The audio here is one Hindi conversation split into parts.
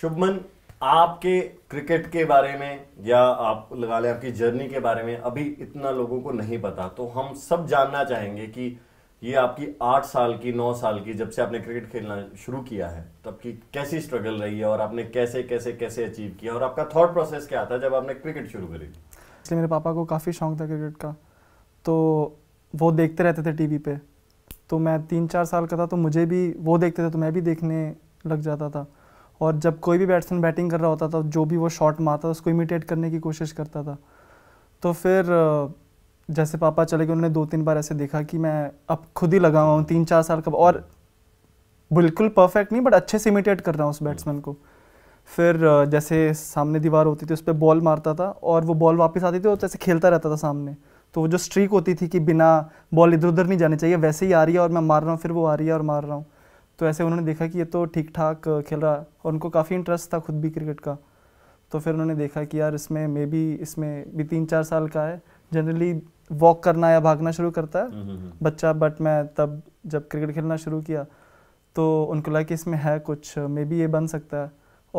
शुभमन आपके क्रिकेट के बारे में या आप लगा लें आपकी जर्नी के बारे में अभी इतना लोगों को नहीं पता तो हम सब जानना चाहेंगे कि ये आपकी आठ साल की नौ साल की जब से आपने क्रिकेट खेलना शुरू किया है तब की कैसी स्ट्रगल रही है और आपने कैसे कैसे कैसे अचीव किया और आपका थॉट प्रोसेस क्या था जब आपने क्रिकेट शुरू करी इसलिए मेरे पापा को काफ़ी शौक था क्रिकेट का तो वो देखते रहते थे टीवी पे तो मैं तीन चार साल का था तो मुझे भी वो देखते थे तो मैं भी देखने लग जाता था और जब कोई भी बैट्समैन बैटिंग कर रहा होता था जो भी वो शॉट मारता था उसको इमिटेट करने की कोशिश करता था तो फिर जैसे पापा चले गए उन्होंने दो तीन बार ऐसे देखा कि मैं अब खुद ही लगा हुआ हूँ तीन चार साल का और बिल्कुल परफेक्ट नहीं बट अच्छे से इमिटेट कर रहा हूँ उस बैट्समैन हम्म। को फिर जैसे सामने दीवार होती थी उस पर बॉल मारता था और वो बॉल वापस आती थी और जैसे खेलता रहता था सामने तो वो जो स्ट्रीक होती थी कि बिना बॉल इधर उधर नहीं जानी चाहिए वैसे ही आ रही है और मैं मार रहा हूँ फिर वो आ रही है और मार रहा हूँ तो ऐसे उन्होंने देखा कि ये तो ठीक ठाक खेल रहा और उनको काफ़ी इंटरेस्ट था खुद भी क्रिकेट का तो फिर उन्होंने देखा कि यार इसमें मे बी इसमें भी तीन चार साल का है जनरली वॉक करना या भागना शुरू करता है हम्म, हम्म, हम्म। बच्चा बट मैं तब जब क्रिकेट खेलना शुरू किया तो उनको लगा कि इसमें है कुछ मे बी ये बन सकता है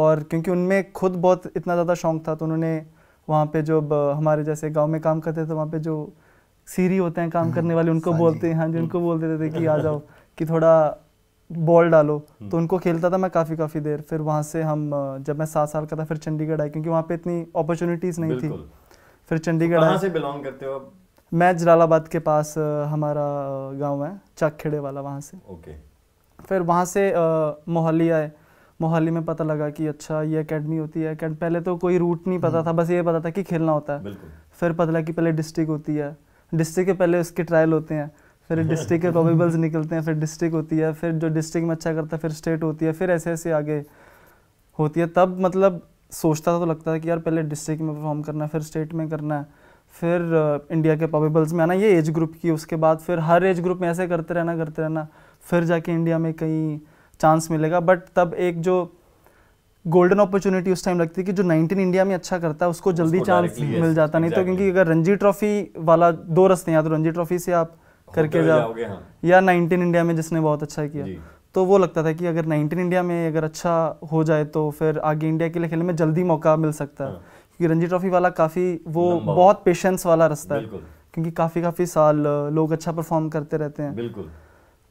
और क्योंकि उनमें खुद बहुत इतना ज़्यादा शौक था तो उन्होंने वहाँ पे जो हमारे जैसे गांव में काम करते थे वहाँ पे जो सीरी होते हैं काम करने वाले उनको बोलते हैं हाँ जी उनको बोल देते थे कि आ जाओ कि थोड़ा बॉल डालो हम्म। तो उनको खेलता था मैं काफ़ी काफ़ी देर फिर वहाँ से हम जब मैं सात साल का था फिर चंडीगढ़ आए क्योंकि वहाँ पे इतनी अपॉर्चुनिटीज़ नहीं थी फिर तो चंडीगढ़ तो से बिलोंग करते हो मैं जलालाबाद के पास हमारा गांव है चाकखेड़े वाला वहाँ से ओके फिर वहाँ से मोहाली आए मोहाली में पता लगा कि अच्छा ये अकेडमी होती है पहले तो कोई रूट नहीं पता हम्म। था बस ये पता था कि खेलना होता है फिर पता लगा कि पहले डिस्ट्रिक्ट होती है डिस्ट्रिक्ट के पहले उसके ट्रायल होते हैं फिर डिस्ट्रिक्ट के कॉपेबल्स निकलते हैं फिर डिस्ट्रिक्ट होती है फिर जो डिस्ट्रिक्ट में अच्छा करता है फिर स्टेट होती है फिर ऐसे ऐसे आगे होती है तब मतलब सोचता था तो लगता है कि यार पहले डिस्ट्रिक्ट में परफॉर्म करना है फिर स्टेट में करना है फिर इंडिया uh, के प्रॉबेबल्स में आना ये एज ग्रुप की उसके बाद फिर हर एज ग्रुप में ऐसे करते रहना करते रहना फिर जाके इंडिया में कहीं चांस मिलेगा बट तब एक जो गोल्डन अपॉर्चुनिटी उस टाइम लगती है कि जो 19 इंडिया में अच्छा करता है उसको जल्दी चांस मिल जाता नहीं तो क्योंकि अगर रणजी ट्रॉफी वाला दो रस्ते हैं या तो रणजी ट्रॉफी से आप करके जाओ हाँ। या नाइनटीन इंडिया में जिसने बहुत अच्छा किया तो वो लगता था कि अगर नाइनटीन इंडिया में अगर अच्छा हो जाए तो फिर आगे इंडिया के लिए खेलने में जल्दी मौका मिल सकता है हाँ। क्योंकि रणजी ट्रॉफी वाला काफ़ी वो बहुत पेशेंस वाला रास्ता है क्योंकि काफ़ी काफ़ी साल लोग अच्छा परफॉर्म करते रहते हैं बिल्कुल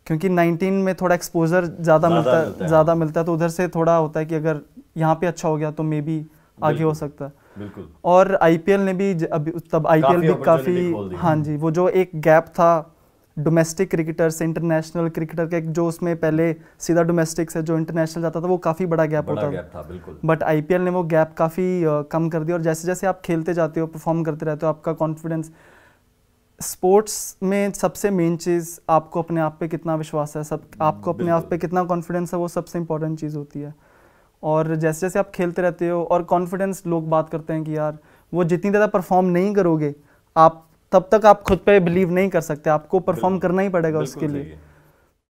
क्योंकि 19 में थोड़ा एक्सपोजर ज़्यादा मिलता है ज़्यादा मिलता है तो उधर से थोड़ा होता है कि अगर यहाँ पे अच्छा हो गया तो मे बी आगे हो सकता है बिल्कुल और आईपीएल ने भी अभी तब आईपीएल भी काफ़ी हाँ जी वो जो एक गैप था डोमेस्टिक क्रिकेटर से इंटरनेशनल क्रिकेटर का जो उसमें पहले सीधा डोमेस्टिक से जो इंटरनेशनल जाता था वो काफ़ी बड़ा गैप बड़ा होता गैप था बिल्कुल बट आईपीएल ने वो गैप काफ़ी कम कर दिया और जैसे जैसे आप खेलते जाते हो परफॉर्म करते रहते हो आपका कॉन्फिडेंस स्पोर्ट्स में सबसे मेन चीज़ आपको अपने आप पे कितना विश्वास है सब आपको अपने आप पे कितना कॉन्फिडेंस है वो सबसे इंपॉर्टेंट चीज़ होती है और जैसे जैसे आप खेलते रहते हो और कॉन्फिडेंस लोग बात करते हैं कि यार वो जितनी ज़्यादा परफॉर्म नहीं करोगे आप तब तक आप खुद पे बिलीव नहीं कर सकते आपको परफॉर्म करना ही पड़ेगा उसके लिए